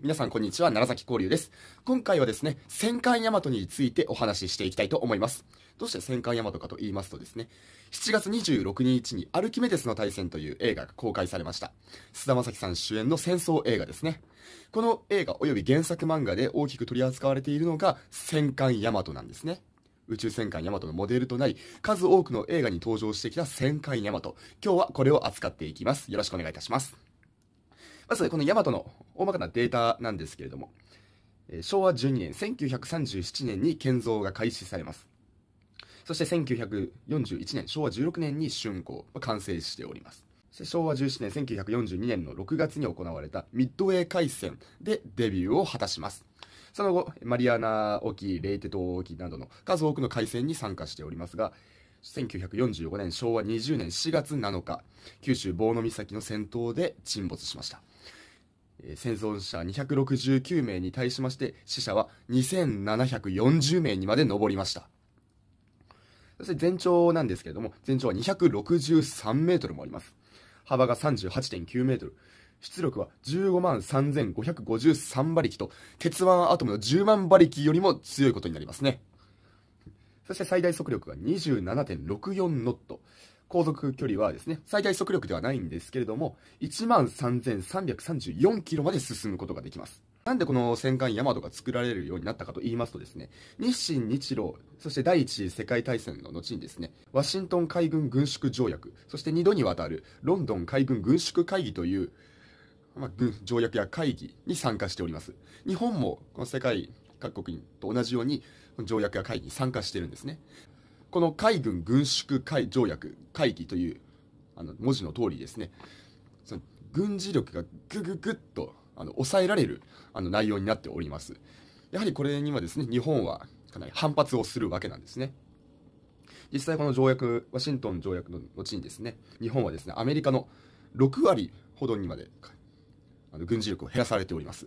皆さんこんにちは、奈良崎交流です。今回はですね、戦艦ヤマトについてお話ししていきたいと思います。どうして戦艦ヤマトかと言いますとですね、7月26日にアルキメデスの対戦という映画が公開されました。菅田将暉さん主演の戦争映画ですね。この映画及び原作漫画で大きく取り扱われているのが戦艦ヤマトなんですね。宇宙戦艦ヤマトのモデルとなり、数多くの映画に登場してきた戦艦ヤマト。今日はこれを扱っていきます。よろしくお願いいたします。まずこのヤマトの大まかなデータなんですけれども、昭和12年、1937年に建造が開始されます。そして1941年、昭和16年に竣工、完成しております。昭和17年、1942年の6月に行われたミッドウェー海戦でデビューを果たします。その後、マリアナ沖、レイテ島沖などの数多くの海戦に参加しておりますが、1945年昭和20年4月7日九州坊岬の戦闘で沈没しました戦存者269名に対しまして死者は2740名にまで上りましたそして全長なんですけれども全長は263メートルもあります幅が38.9メートル出力は15万3553馬力と鉄腕アトムの10万馬力よりも強いことになりますねそして最大速力が27.64ノット。航続距離はですね、最大速力ではないんですけれども、13,334キロまで進むことができます。なんでこの戦艦ヤマトが作られるようになったかと言いますとですね、日清日露、そして第一次世界大戦の後にですね、ワシントン海軍軍縮条約、そして2度にわたるロンドン海軍軍縮会議という、まあ、条約や会議に参加しております。日本もこの世界各国と同じように条約や会議に参加してるんですね。この海軍軍縮会条約会議というあの文字の通りですねその軍事力がぐぐぐっとあの抑えられるあの内容になっておりますやはりこれにはですね日本はかなり反発をするわけなんですね実際この条約ワシントン条約の後にですね日本はですねアメリカの6割ほどにまであの軍事力を減らされております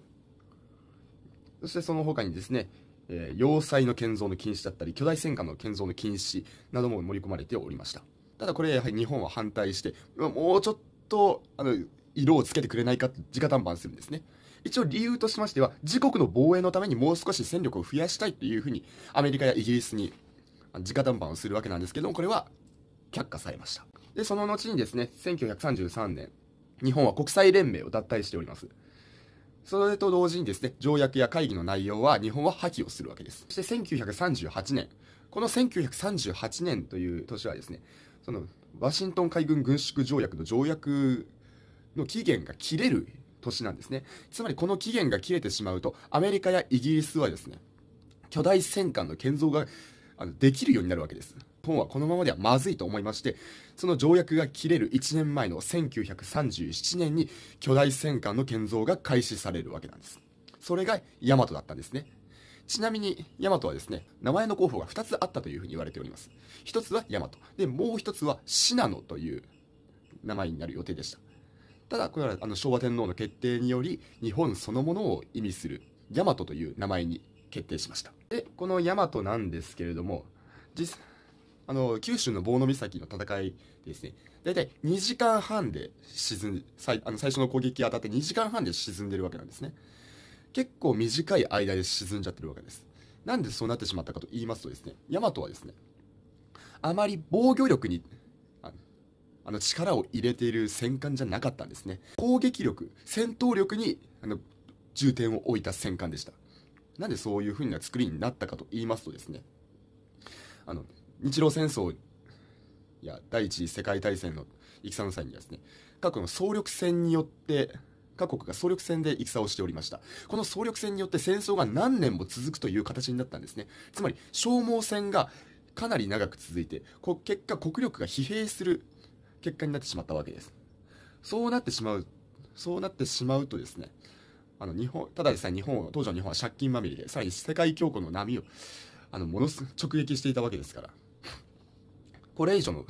そしてその他にですねえー、要塞の建造の禁止だったり巨大戦艦の建造の禁止なども盛り込まれておりましたただこれやはり日本は反対してもうちょっとあの色をつけてくれないか直談判するんですね一応理由としましては自国の防衛のためにもう少し戦力を増やしたいというふうにアメリカやイギリスに直談判をするわけなんですけどもこれは却下されましたでその後にですね1933年日本は国際連盟を脱退しておりますそれと同時にですね、条約や会議の内容は日本は破棄をするわけです。そして1938年、この1938年という年はですね、そのワシントン海軍軍縮条約の条約の期限が切れる年なんですね。つまりこの期限が切れてしまうと、アメリカやイギリスはですね、巨大戦艦の建造があのできるようになるわけです。本はこのままではまずいと思いましてその条約が切れる1年前の1937年に巨大戦艦の建造が開始されるわけなんですそれが大和だったんですねちなみに、ヤマトはですね、名前の候補が2つあったというふうに言われております。1つはヤマト、で、もう1つはシナノという名前になる予定でした。ただ、これはあの昭和天皇の決定により、日本そのものを意味するヤマトという名前に決定しました。で、このヤマトなんですけれども、実あの九州の棒の岬の戦いですね大体2時間半で沈ん最あの最初の攻撃当たって2時間半で沈んでるわけなんですね結構短い間で沈んじゃってるわけですなんでそうなってしまったかと言いますとですね大和はですねあまり防御力にあの力を入れている戦艦じゃなかったんですね攻撃力戦闘力にあの重点を置いた戦艦でしたなんでそういう風な作りになったかと言いますとですねあの日露戦争や第一次世界大戦の戦の際にはですね各国の総力戦によって各国が総力戦で戦をしておりましたこの総力戦によって戦争が何年も続くという形になったんですねつまり消耗戦がかなり長く続いて結果国力が疲弊する結果になってしまったわけですそうなってしまうそうなってしまうとですねあの日本ただでさえ日本当時の日本は借金まみれでさらに世界恐慌の波をあのものすごく直撃していたわけですからこれ以上の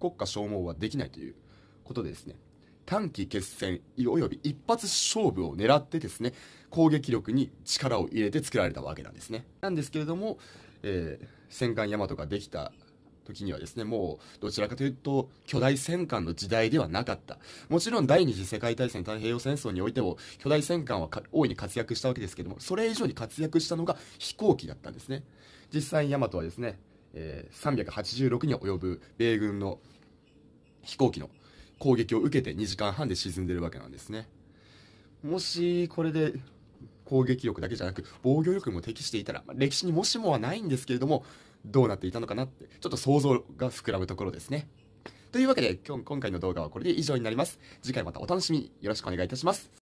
国家消耗はできないということでですね短期決戦および一発勝負を狙ってですね攻撃力に力を入れて作られたわけなんですねなんですけれども、えー、戦艦大和ができた時にはですねもうどちらかというと巨大戦艦の時代ではなかったもちろん第二次世界大戦太平洋戦争においても巨大戦艦は大いに活躍したわけですけどもそれ以上に活躍したのが飛行機だったんですね実際に大和はですねえ386に及ぶ米軍の飛行機の攻撃を受けて2時間半で沈んでるわけなんですねもしこれで攻撃力だけじゃなく防御力も適していたら、まあ、歴史にもしもはないんですけれどもどうなっていたのかなってちょっと想像が膨らむところですねというわけで今日今回の動画はこれで以上になります次回またお楽しみよろしくお願いいたします